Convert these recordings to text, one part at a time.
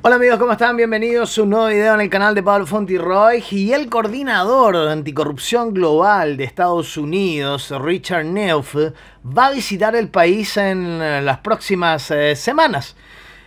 Hola amigos, ¿cómo están? Bienvenidos a un nuevo video en el canal de Pablo Fontiroy y el coordinador de anticorrupción global de Estados Unidos, Richard Neuf, va a visitar el país en eh, las próximas eh, semanas.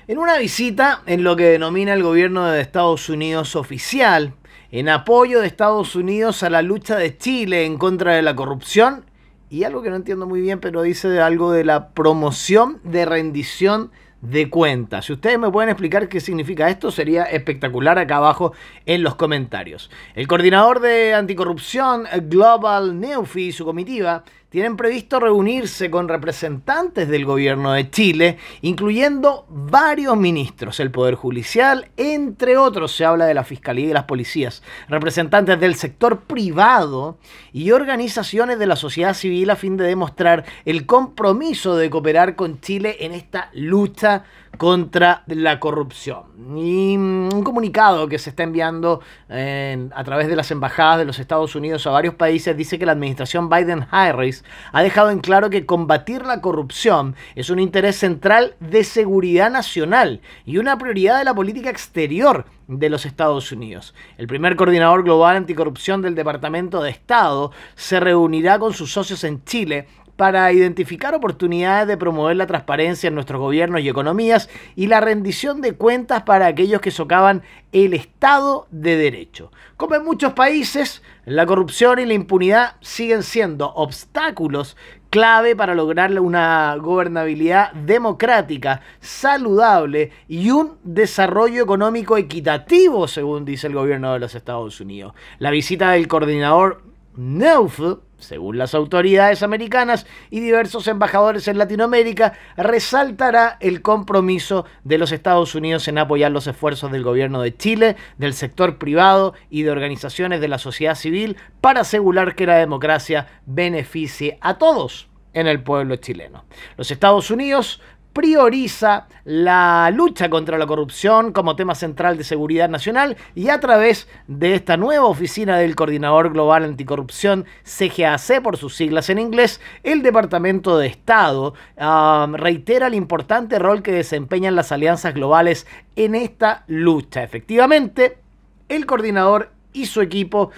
En una visita en lo que denomina el gobierno de Estados Unidos oficial, en apoyo de Estados Unidos a la lucha de Chile en contra de la corrupción y algo que no entiendo muy bien, pero dice algo de la promoción de rendición de cuenta. Si ustedes me pueden explicar qué significa esto, sería espectacular acá abajo en los comentarios. El coordinador de anticorrupción Global Neufi y su comitiva tienen previsto reunirse con representantes del gobierno de Chile, incluyendo varios ministros, el Poder Judicial, entre otros, se habla de la Fiscalía y de las policías, representantes del sector privado y organizaciones de la sociedad civil a fin de demostrar el compromiso de cooperar con Chile en esta lucha contra la corrupción. Y mm, un comunicado que se está enviando eh, a través de las embajadas de los Estados Unidos a varios países dice que la administración Biden-Harris ha dejado en claro que combatir la corrupción es un interés central de seguridad nacional y una prioridad de la política exterior de los Estados Unidos. El primer coordinador global anticorrupción del Departamento de Estado se reunirá con sus socios en Chile para identificar oportunidades de promover la transparencia en nuestros gobiernos y economías y la rendición de cuentas para aquellos que socavan el Estado de Derecho. Como en muchos países, la corrupción y la impunidad siguen siendo obstáculos clave para lograr una gobernabilidad democrática, saludable y un desarrollo económico equitativo, según dice el gobierno de los Estados Unidos. La visita del coordinador Neuf, según las autoridades americanas y diversos embajadores en Latinoamérica, resaltará el compromiso de los Estados Unidos en apoyar los esfuerzos del gobierno de Chile, del sector privado y de organizaciones de la sociedad civil para asegurar que la democracia beneficie a todos en el pueblo chileno. Los Estados Unidos prioriza la lucha contra la corrupción como tema central de seguridad nacional y a través de esta nueva oficina del Coordinador Global Anticorrupción, CGAC por sus siglas en inglés, el Departamento de Estado um, reitera el importante rol que desempeñan las alianzas globales en esta lucha. Efectivamente, el coordinador y su equipo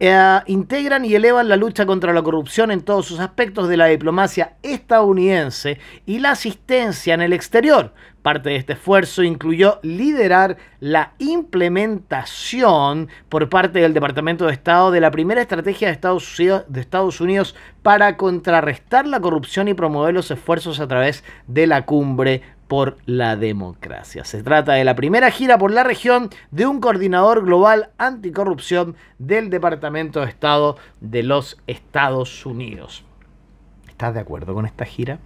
eh, integran y elevan la lucha contra la corrupción en todos sus aspectos de la diplomacia estadounidense y la asistencia en el exterior. Parte de este esfuerzo incluyó liderar la implementación por parte del Departamento de Estado de la primera estrategia de Estados, Unidos, de Estados Unidos para contrarrestar la corrupción y promover los esfuerzos a través de la cumbre por la democracia. Se trata de la primera gira por la región de un coordinador global anticorrupción del Departamento de Estado de los Estados Unidos. ¿Estás de acuerdo con esta gira?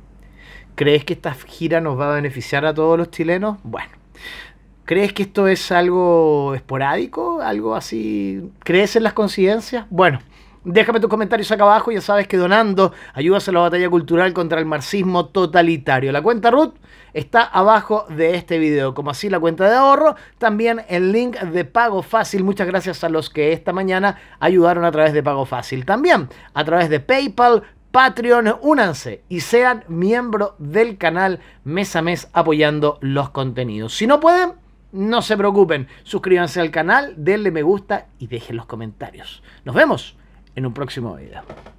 ¿Crees que esta gira nos va a beneficiar a todos los chilenos? Bueno, ¿Crees que esto es algo esporádico? ¿Algo así? ¿Crees en las coincidencias? Bueno, Déjame tus comentarios acá abajo, ya sabes que donando ayudas a la batalla cultural contra el marxismo totalitario. La cuenta Ruth está abajo de este video, como así la cuenta de ahorro, también el link de pago fácil. Muchas gracias a los que esta mañana ayudaron a través de pago fácil. También a través de PayPal, Patreon, únanse y sean miembro del canal mes a mes apoyando los contenidos. Si no pueden, no se preocupen, suscríbanse al canal, denle me gusta y dejen los comentarios. Nos vemos en un próximo video.